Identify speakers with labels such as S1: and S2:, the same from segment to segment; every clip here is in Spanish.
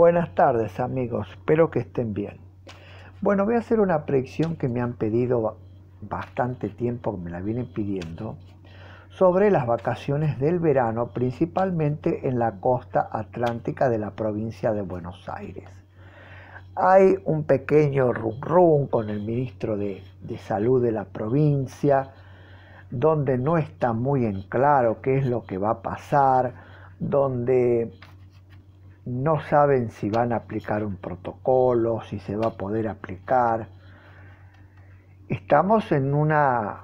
S1: Buenas tardes amigos, espero que estén bien. Bueno, voy a hacer una predicción que me han pedido bastante tiempo, que me la vienen pidiendo, sobre las vacaciones del verano, principalmente en la costa atlántica de la provincia de Buenos Aires. Hay un pequeño rum con el ministro de, de Salud de la provincia, donde no está muy en claro qué es lo que va a pasar, donde no saben si van a aplicar un protocolo, si se va a poder aplicar. Estamos en, una,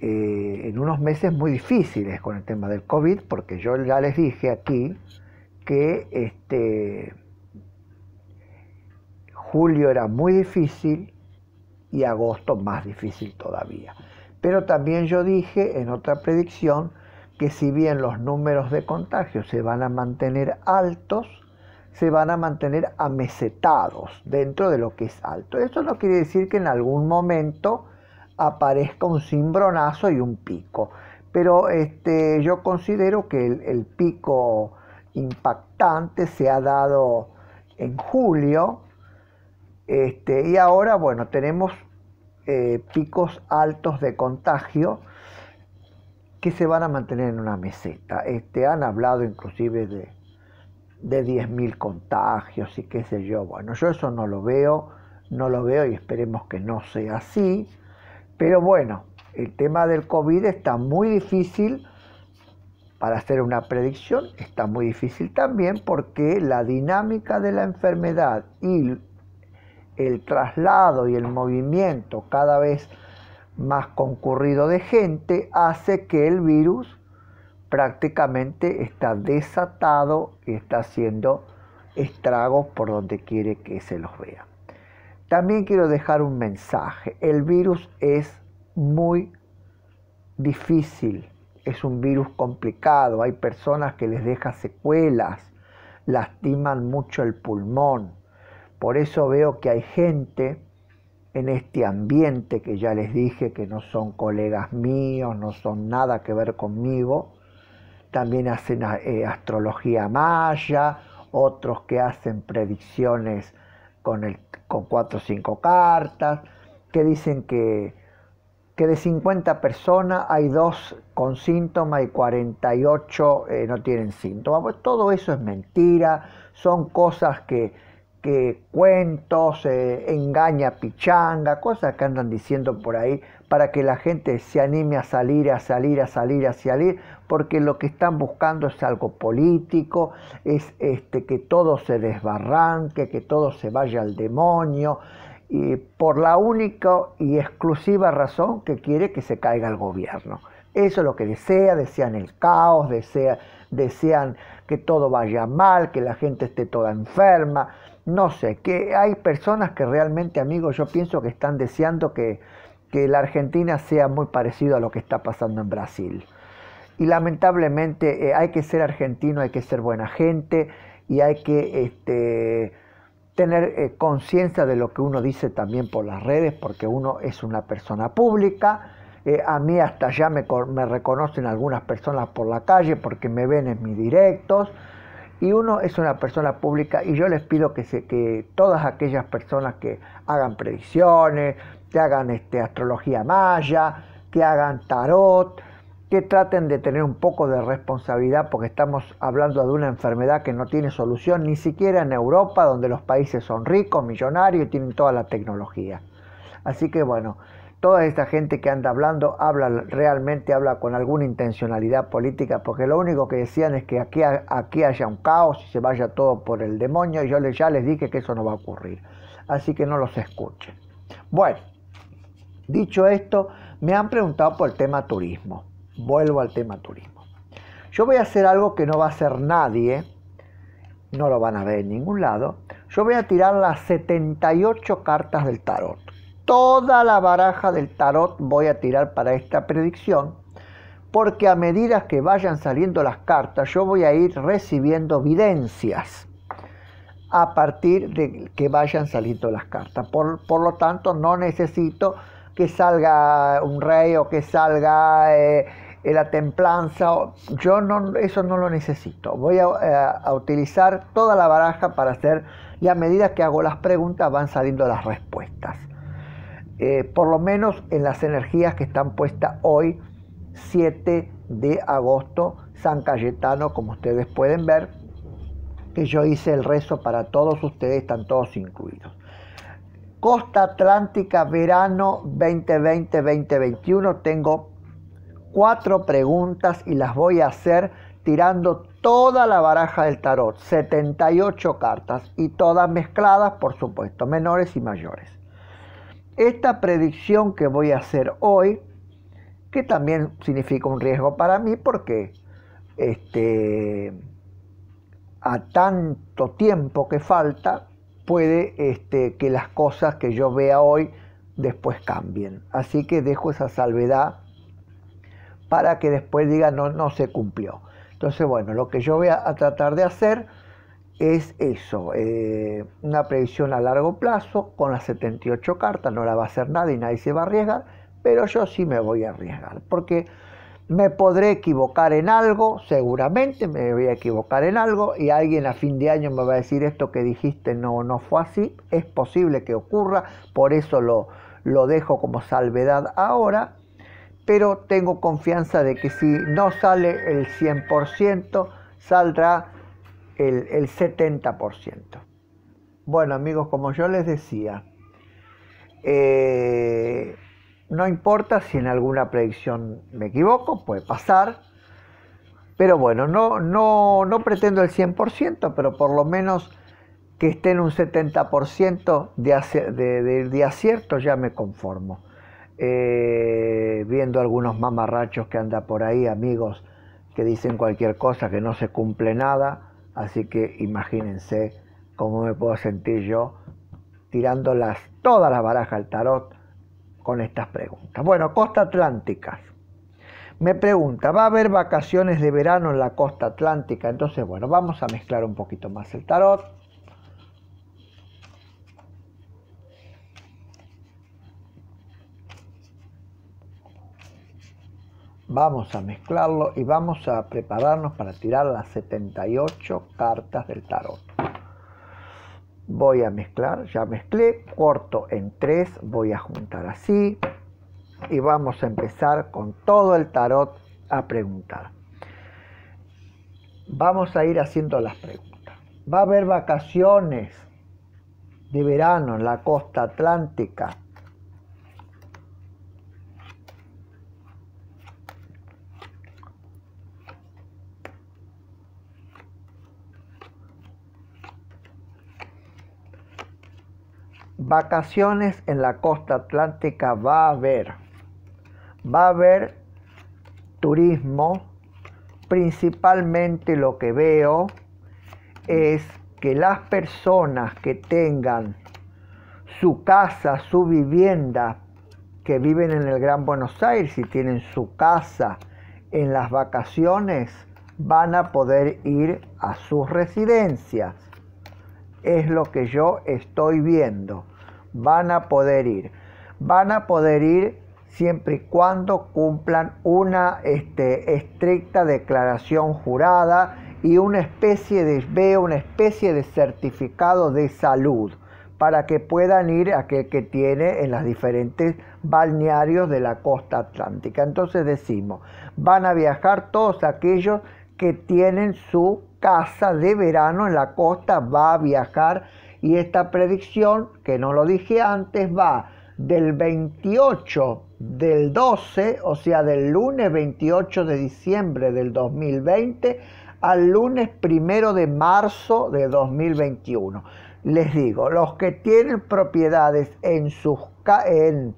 S1: eh, en unos meses muy difíciles con el tema del COVID, porque yo ya les dije aquí que este, julio era muy difícil y agosto más difícil todavía. Pero también yo dije en otra predicción que si bien los números de contagio se van a mantener altos, se van a mantener amesetados dentro de lo que es alto. Eso no quiere decir que en algún momento aparezca un cimbronazo y un pico, pero este, yo considero que el, pico impactante se ha dado en julio este, y ahora, bueno, tenemos eh, picos altos de contagio que se van a mantener en una meseta. Este, han hablado inclusive de, de 10.000 contagios y qué sé yo. Bueno, yo eso no lo veo, no lo veo y esperemos que no sea así. Pero bueno, el tema del COVID está muy difícil para hacer una predicción, está muy difícil también porque la dinámica de la enfermedad y el traslado y el movimiento cada vez más concurrido de gente hace que el virus prácticamente está desatado y está haciendo estragos por donde quiere que se los vea. También quiero dejar un mensaje. El virus es muy difícil, es un virus complicado, hay personas que les deja secuelas, lastiman mucho el pulmón. Por eso veo que hay gente en este ambiente que ya les dije que no son colegas míos, no son nada que ver conmigo. También hacen eh, astrología maya, otros que hacen predicciones con, el, con cuatro o cinco cartas, que dicen que, que de 50 personas hay dos con síntomas y 48 eh, no tienen síntomas. Pues todo eso es mentira, son cosas que que cuentos, eh, engaña pichanga, cosas que andan diciendo por ahí para que la gente se anime a salir, a salir, a salir, a salir, porque lo que están buscando es algo político, es este, que todo se desbarranque, que todo se vaya al demonio, y por la única y exclusiva razón que quiere que se caiga el gobierno. Eso es lo que desea, desean el caos, desean que todo vaya mal, que la gente esté toda enferma, no sé, que hay personas que realmente, amigos, yo pienso que están deseando que, la Argentina sea muy parecido a lo que está pasando en Brasil. Y lamentablemente eh, hay que ser argentino, hay que ser buena gente y hay que este, tener eh, conciencia de lo que uno dice también por las redes, porque uno es una persona pública. Eh, a mí hasta ya me, me reconocen algunas personas por la calle porque me ven en mis directos y uno es una persona pública y yo les pido que, se, que todas aquellas personas que hagan predicciones, que hagan este, astrología maya, que hagan tarot, que traten de tener un poco de responsabilidad porque estamos hablando de una enfermedad que no tiene solución ni siquiera en Europa, donde los países son ricos, millonarios y tienen toda la tecnología. Así que bueno, toda esta gente que anda hablando habla realmente habla con alguna intencionalidad política, porque lo único que decían es que aquí, aquí haya un caos y se vaya todo por el demonio, y yo ya les dije que eso no va a ocurrir. Así que no los escuchen. Bueno, dicho esto, me han preguntado por el tema turismo. Vuelvo al tema turismo. Yo voy a hacer algo que no va a hacer nadie, no lo van a ver en ningún lado. Yo voy a tirar las 78 cartas del tarot toda la baraja del tarot voy a tirar para esta predicción, porque a medida que vayan saliendo las cartas, yo voy a ir recibiendo evidencias a partir de que vayan saliendo las cartas. Por, lo tanto, no necesito que salga un rey o que salga eh, eh, la templanza. Yo no, eso no lo necesito. Voy a, eh, a utilizar toda la baraja para hacer, y a medida que hago las preguntas van saliendo las respuestas. Eh, por lo menos en las energías que están puestas hoy, 7 de agosto, San Cayetano, como ustedes pueden ver, que yo hice el rezo para todos ustedes, están todos incluidos. Costa Atlántica, verano 2020-2021, tengo cuatro preguntas y las voy a hacer tirando toda la baraja del tarot, 78 cartas y todas mezcladas, por supuesto, menores y mayores esta predicción que voy a hacer hoy, que también significa un riesgo para mí porque este, a tanto tiempo que falta, puede este, que las cosas que yo vea hoy después cambien. Así que dejo esa salvedad para que después diga no, no se cumplió. Entonces, bueno, lo que yo voy a tratar de hacer es eso, eh, una previsión a largo plazo con las 78 cartas, no la va a hacer nadie, nadie se va a arriesgar, pero yo sí me voy a arriesgar, porque me podré equivocar en algo, seguramente me voy a equivocar en algo, y alguien a fin de año me va a decir esto que dijiste no, no fue así, es posible que ocurra, por eso lo, lo dejo como salvedad ahora, pero tengo confianza de que si no sale el 100%, saldrá el, 70%. Bueno amigos, como yo les decía, eh, no importa si en alguna predicción me equivoco, puede pasar, pero bueno, no, no, pretendo el 100%, pero por lo menos que esté en un 70% de, de, acierto ya me conformo. Eh, viendo algunos mamarrachos que anda por ahí, amigos que dicen cualquier cosa, que no se cumple nada, Así que imagínense cómo me puedo sentir yo tirándolas todas las barajas al tarot con estas preguntas. Bueno, costa atlántica. Me pregunta, ¿va a haber vacaciones de verano en la costa atlántica? Entonces, bueno, vamos a mezclar un poquito más el tarot. Vamos a mezclarlo y vamos a prepararnos para tirar las 78 cartas del tarot. Voy a mezclar, ya mezclé, corto en tres, voy a juntar así y vamos a empezar con todo el tarot a preguntar. Vamos a ir haciendo las preguntas. Va a haber vacaciones de verano en la costa atlántica, Vacaciones en la costa atlántica va a haber. Va a haber turismo. Principalmente lo que veo es que las personas que tengan su casa, su vivienda, que viven en el Gran Buenos Aires y tienen su casa en las vacaciones, van a poder ir a sus residencias. Es lo que yo estoy viendo van a poder ir. Van a poder ir siempre y cuando cumplan una este, estricta declaración jurada y una especie de veo, una especie de certificado de salud para que puedan ir a que, que tiene en los diferentes balnearios de la costa atlántica. Entonces decimos, van a viajar todos aquellos que tienen su casa de verano en la costa, va a viajar y esta predicción, que no lo dije antes, va del 28 del 12, o sea, del lunes 28 de diciembre del 2020 al lunes primero de marzo de 2021. Les digo, los que tienen propiedades en sus en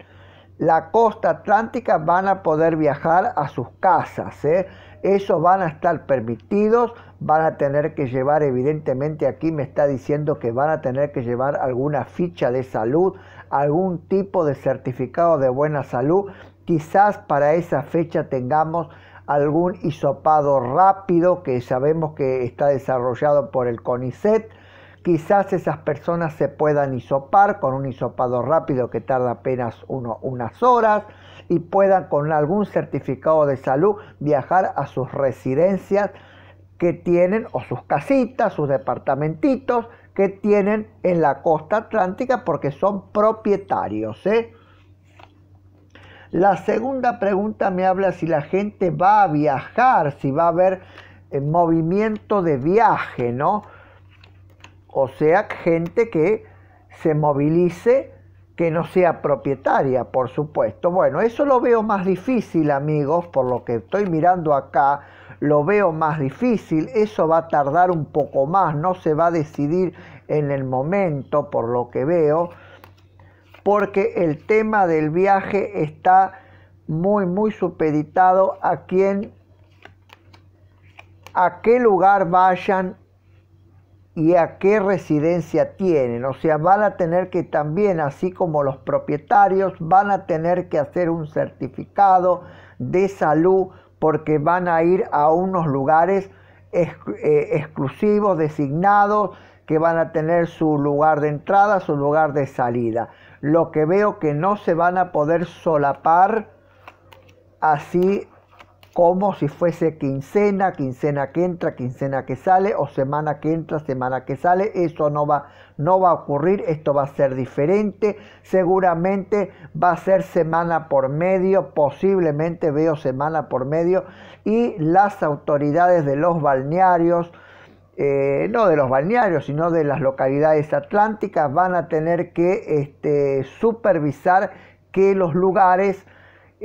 S1: la costa atlántica van a poder viajar a sus casas. ¿eh? Eso van a estar permitidos, van a tener que llevar, evidentemente aquí me está diciendo que van a tener que llevar alguna ficha de salud, algún tipo de certificado de buena salud. Quizás para esa fecha tengamos algún isopado rápido que sabemos que está desarrollado por el CONICET Quizás esas personas se puedan hisopar con un hisopado rápido que tarda apenas unas horas y puedan con algún certificado de salud viajar a sus residencias que tienen o sus casitas, sus departamentitos que tienen en la costa atlántica porque son propietarios. ¿eh? La segunda pregunta me habla si la gente va a viajar, si va a haber eh, movimiento de viaje, ¿no? O sea, gente que se movilice, que no sea propietaria, por supuesto. Bueno, eso lo veo más difícil, amigos, por lo que estoy mirando acá, lo veo más difícil. Eso va a tardar un poco más, no se va a decidir en el momento, por lo que veo, porque el tema del viaje está muy, muy supeditado a quién, a qué lugar vayan y a qué residencia tienen. O sea, van a tener que también, así como los propietarios, van a tener que hacer un certificado de salud porque van a ir a unos lugares eh, exclusivos, designados, que van a tener su lugar de entrada, su lugar de salida. Lo que veo que no se van a poder solapar así como si fuese quincena, quincena que entra, quincena que sale, o semana que entra, semana que sale. Eso no va, no va a ocurrir, esto va a ser diferente. Seguramente va a ser semana por medio, posiblemente veo semana por medio. Y las autoridades de los balnearios, eh, no de los balnearios, sino de las localidades atlánticas, van a tener que este, supervisar que los lugares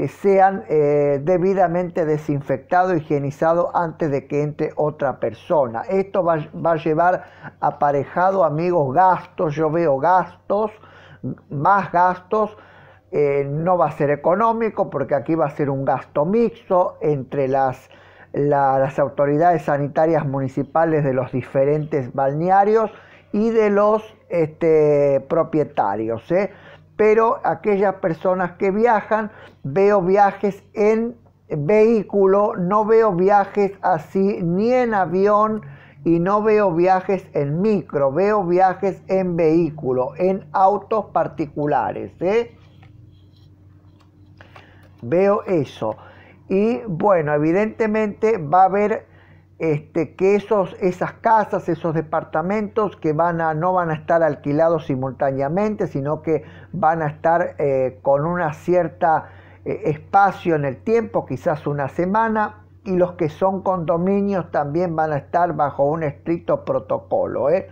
S1: sean eh, debidamente desinfectados, higienizados antes de que entre otra persona. Esto va, a llevar aparejado, amigos, gastos. Yo veo gastos, más gastos. Eh, no va a ser económico porque aquí va a ser un gasto mixto entre las, autoridades sanitarias municipales de los diferentes balnearios y de los este, propietarios. ¿eh? pero aquellas personas que viajan, veo viajes en vehículo, no veo viajes así ni en avión y no veo viajes en micro, veo viajes en vehículo, en autos particulares. ¿eh? Veo eso. Y bueno, evidentemente va a haber este, que esos, esas casas, esos departamentos que van a, no van a estar alquilados simultáneamente, sino que van a estar eh, con una cierto eh, espacio en el tiempo, quizás una semana, y los que son condominios también van a estar bajo un estricto protocolo. ¿eh?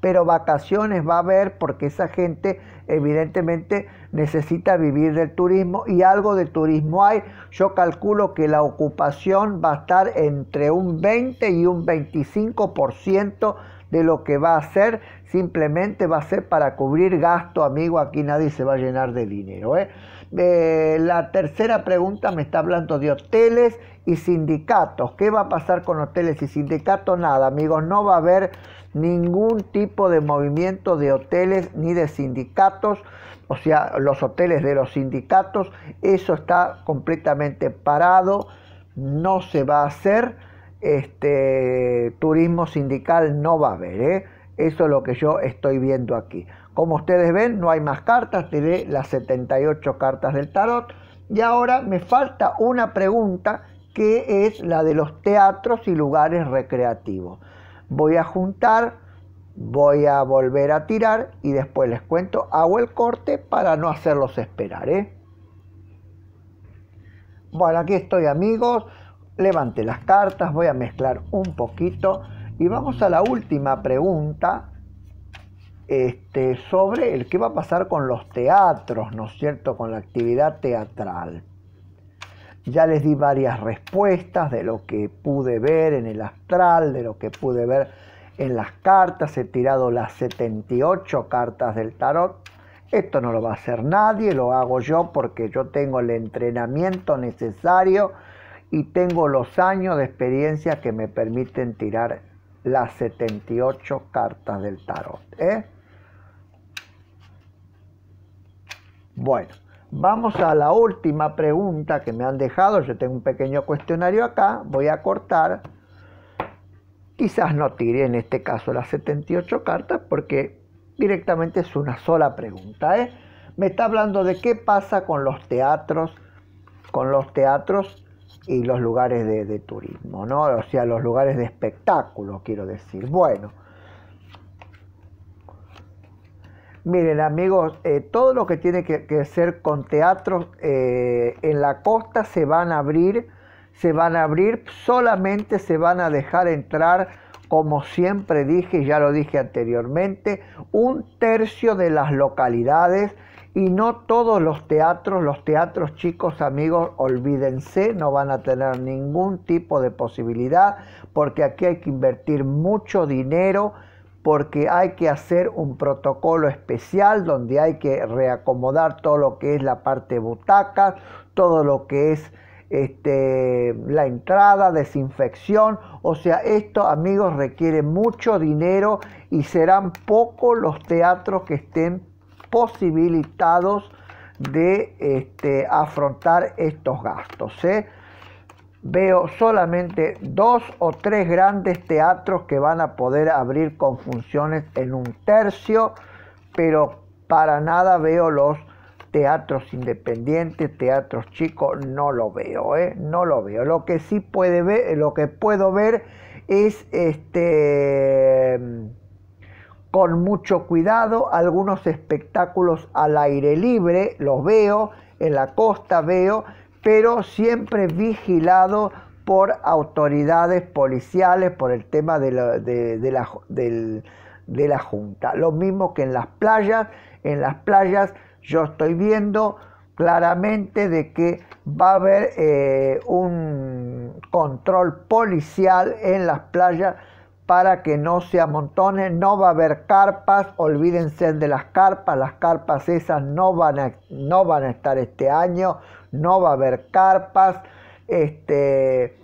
S1: Pero vacaciones va a haber porque esa gente evidentemente necesita vivir del turismo y algo de turismo hay. Yo calculo que la ocupación va a estar entre un 20 y un 25% por ciento de lo que va a hacer, simplemente va a ser para cubrir gasto, amigo, aquí nadie se va a llenar de dinero. ¿eh? eh la tercera pregunta me está hablando de hoteles y sindicatos. ¿Qué va a pasar con hoteles y sindicatos? Nada, amigos, no va a haber ningún tipo de movimiento de hoteles ni de sindicatos, o sea, los hoteles de los sindicatos, eso está completamente parado, no se va a hacer este, turismo sindical no va a haber. ¿eh? Eso es lo que yo estoy viendo aquí. Como ustedes ven, no hay más cartas, tiré las 78 cartas del tarot. Y ahora me falta una pregunta que es la de los teatros y lugares recreativos. Voy a juntar, voy a volver a tirar y después les cuento, hago el corte para no hacerlos esperar. ¿eh? Bueno, aquí estoy amigos. Levanté las cartas, voy a mezclar un poquito y vamos a la última pregunta este, sobre el qué va a pasar con los teatros, ¿no es cierto?, con la actividad teatral. Ya les di varias respuestas de lo que pude ver en el astral, de lo que pude ver en las cartas. He tirado las 78 cartas del tarot. Esto no lo va a hacer nadie, lo hago yo porque yo tengo el entrenamiento necesario y tengo los años de experiencia que me permiten tirar las 78 cartas del tarot. ¿eh? Bueno, vamos a la última pregunta que me han dejado. Yo tengo un pequeño cuestionario acá, voy a cortar. Quizás no tire en este caso las 78 cartas porque directamente es una sola pregunta. ¿eh? Me está hablando de qué pasa con los teatros, con los teatros y los lugares de, turismo, ¿no? O sea, los lugares de espectáculo, quiero decir. Bueno. Miren amigos, eh, todo lo que tiene que, que ser con teatros eh, en la costa se van a abrir, se van a abrir, solamente se van a dejar entrar, como siempre dije, ya lo dije anteriormente, un tercio de las localidades y no todos los teatros, los teatros chicos amigos, olvídense, no van a tener ningún tipo de posibilidad porque aquí hay que invertir mucho dinero porque hay que hacer un protocolo especial donde hay que reacomodar todo lo que es la parte butaca, todo lo que es este, la entrada, desinfección. O sea, esto, amigos, requiere mucho dinero y serán pocos los teatros que estén posibilitados de este, afrontar estos gastos. ¿eh? Veo solamente dos o tres grandes teatros que van a poder abrir con funciones en un tercio, pero para nada veo los teatros independientes, teatros chicos, no lo veo, ¿eh? no lo veo. Lo que sí puede ver, lo que puedo ver es este con mucho cuidado, algunos espectáculos al aire libre, los veo, en la costa veo, pero siempre vigilado por autoridades policiales por el tema de la, de, la, de la Junta. Lo mismo que en las playas, en las playas yo estoy viendo claramente de que va a haber eh, un control policial en las playas para que no se amontonen, no va a haber carpas, olvídense de las carpas, las carpas esas no van a, no van a estar este año, no va a haber carpas, este,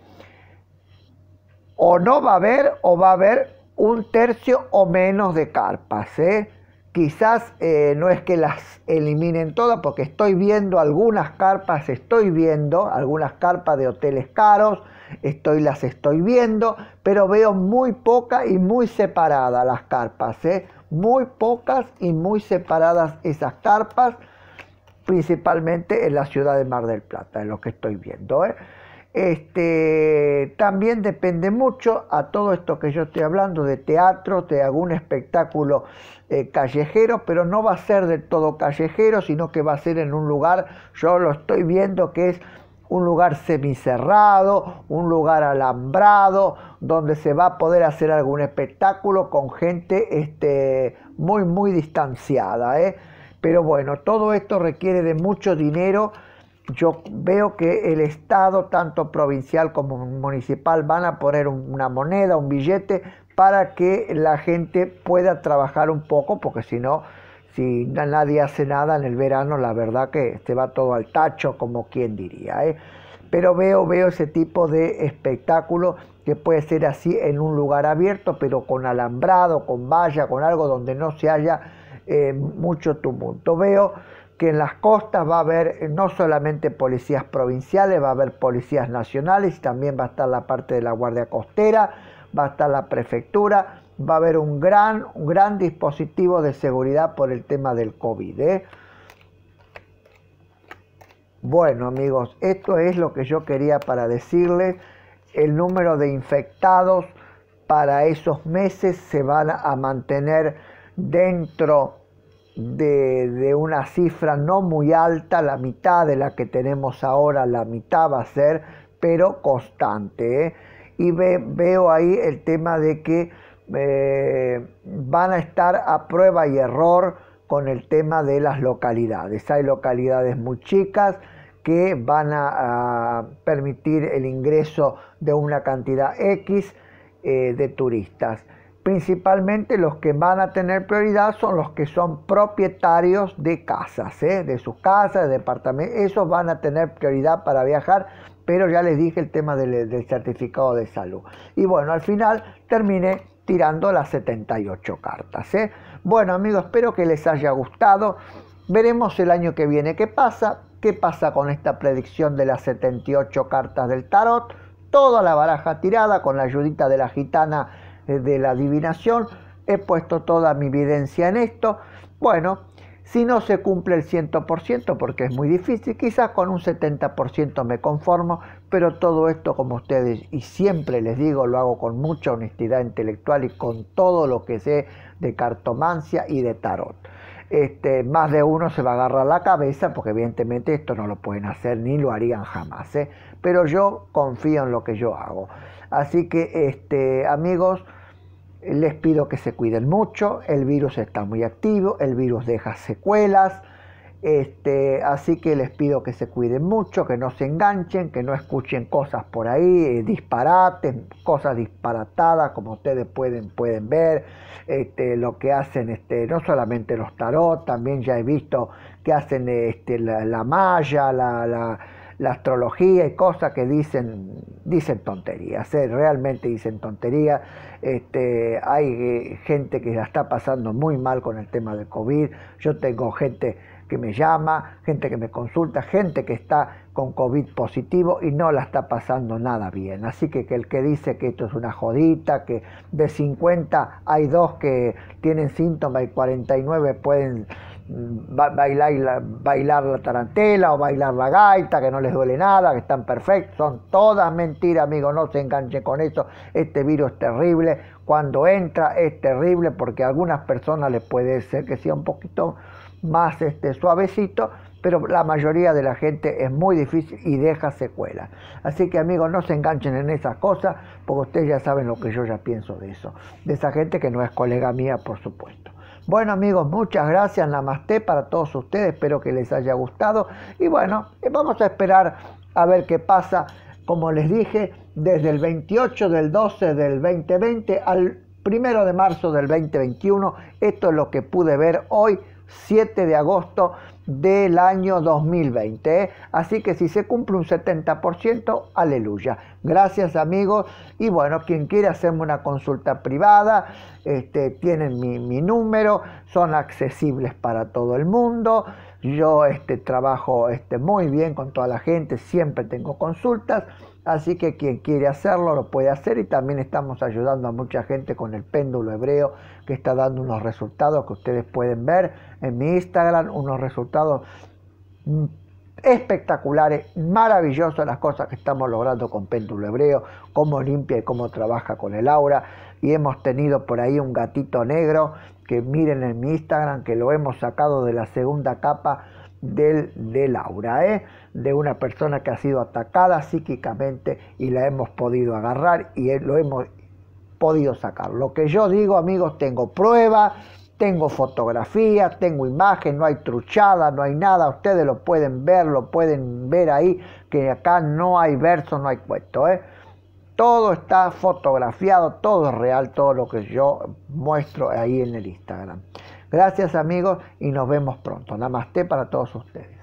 S1: o no va a haber o va a haber un tercio o menos de carpas. ¿eh? Quizás eh, no es que las eliminen todas, porque estoy viendo algunas carpas, estoy viendo algunas carpas de hoteles caros, estoy, las estoy viendo, pero veo muy pocas y muy separadas las carpas, ¿eh? muy pocas y muy separadas esas carpas, principalmente en la ciudad de Mar del Plata, en lo que estoy viendo. ¿eh? Este, también depende mucho a todo esto que yo estoy hablando de teatro, de algún espectáculo eh, callejero, pero no va a ser del todo callejero, sino que va a ser en un lugar, yo lo estoy viendo que es un lugar semicerrado, un lugar alambrado, donde se va a poder hacer algún espectáculo con gente este, muy, muy distanciada. ¿eh? Pero bueno, todo esto requiere de mucho dinero. Yo veo que el Estado, tanto provincial como municipal, van a poner una moneda, un billete, para que la gente pueda trabajar un poco, porque si no, si nadie hace nada en el verano, la verdad que se va todo al tacho, como quien diría. ¿eh? Pero veo, veo ese tipo de espectáculo que puede ser así en un lugar abierto, pero con alambrado, con valla, con algo donde no se haya eh, mucho tumulto. Veo que en las costas va a haber eh, no solamente policías provinciales, va a haber policías nacionales, también va a estar la parte de la Guardia Costera, va a estar la prefectura va a haber un gran, un gran dispositivo de seguridad por el tema del COVID. ¿eh? Bueno amigos, esto es lo que yo quería para decirles. El número de infectados para esos meses se van a mantener dentro de, una cifra no muy alta, la mitad de la que tenemos ahora, la mitad va a ser, pero constante. ¿eh? Y veo ahí el tema de que eh, van a estar a prueba y error con el tema de las localidades. Hay localidades muy chicas que van a, permitir el ingreso de una cantidad X eh, de turistas. Principalmente los que van a tener prioridad son los que son propietarios de casas, eh, de sus casas, de departamentos. Esos van a tener prioridad para viajar, pero ya les dije el tema del, del certificado de salud. Y bueno, al final terminé tirando las 78 cartas. ¿eh? Bueno amigos, espero que les haya gustado. Veremos el año que viene qué pasa, qué pasa con esta predicción de las 78 cartas del tarot. Toda la baraja tirada con la ayudita de la gitana eh, de la adivinación. He puesto toda mi evidencia en esto. Bueno, si no se cumple el 100%, porque es muy difícil, quizás con un 70% me conformo, pero todo esto, como ustedes, y siempre les digo, lo hago con mucha honestidad intelectual y con todo lo que sé de cartomancia y de tarot. Este, más de uno se va a agarrar la cabeza porque evidentemente esto no lo pueden hacer ni lo harían jamás. ¿eh? Pero yo confío en lo que yo hago. Así que, este, amigos, les pido que se cuiden mucho. El virus está muy activo, el virus deja secuelas este, así que les pido que se cuiden mucho, que no se enganchen, que no escuchen cosas por ahí, eh, disparates, cosas disparatadas, como ustedes pueden, pueden ver, este, lo que hacen este, no solamente los tarot, también ya he visto que hacen este, la, malla, la, astrología y cosas que dicen, dicen tonterías, ¿eh? realmente dicen tonterías. Este, hay eh, gente que la está pasando muy mal con el tema del COVID, yo tengo gente me llama, gente que me consulta, gente que está con COVID positivo y no la está pasando nada bien. Así que, que el que dice que esto es una jodita, que de 50 hay dos que tienen síntomas y 49 pueden mm, bailar la, bailar la tarantela o bailar la gaita, que no les duele nada, que están perfectos. Son todas mentiras, amigos, no se enganche con eso. Este virus es terrible. Cuando entra es terrible porque a algunas personas les puede ser que sea un poquito más este, suavecito, pero la mayoría de la gente es muy difícil y deja secuelas. Así que amigos, no se enganchen en esas cosas, porque ustedes ya saben lo que yo ya pienso de eso, de esa gente que no es colega mía, por supuesto. Bueno amigos, muchas gracias, namaste para todos ustedes, espero que les haya gustado y bueno, eh, vamos a esperar a ver qué pasa, como les dije, desde el 28 del 12 del 2020 al primero de marzo del 2021. Esto es lo que pude ver hoy 7 de agosto del año 2020. ¿eh? Así que si se cumple un 70%, aleluya. Gracias amigos. Y bueno, quien quiera hacerme una consulta privada, este, tienen mi, mi, número, son accesibles para todo el mundo. Yo este, trabajo este, muy bien con toda la gente, siempre tengo consultas. Así que quien quiere hacerlo lo puede hacer y también estamos ayudando a mucha gente con el péndulo hebreo que está dando unos resultados que ustedes pueden ver en mi Instagram, unos resultados mm, espectaculares, maravillosos las cosas que estamos logrando con péndulo hebreo, cómo limpia y cómo trabaja con el aura. Y hemos tenido por ahí un gatito negro que miren en mi Instagram que lo hemos sacado de la segunda capa del, de Laura, ¿eh? de una persona que ha sido atacada psíquicamente y la hemos podido agarrar y lo hemos podido sacar. Lo que yo digo, amigos, tengo pruebas, tengo fotografía, tengo imagen, no hay truchada, no hay nada, ustedes lo pueden ver, lo pueden ver ahí, que acá no hay verso, no hay cuento, ¿eh? Todo está fotografiado, todo es real, todo lo que yo muestro ahí en el Instagram. Gracias amigos y nos vemos pronto. Namaste para todos ustedes.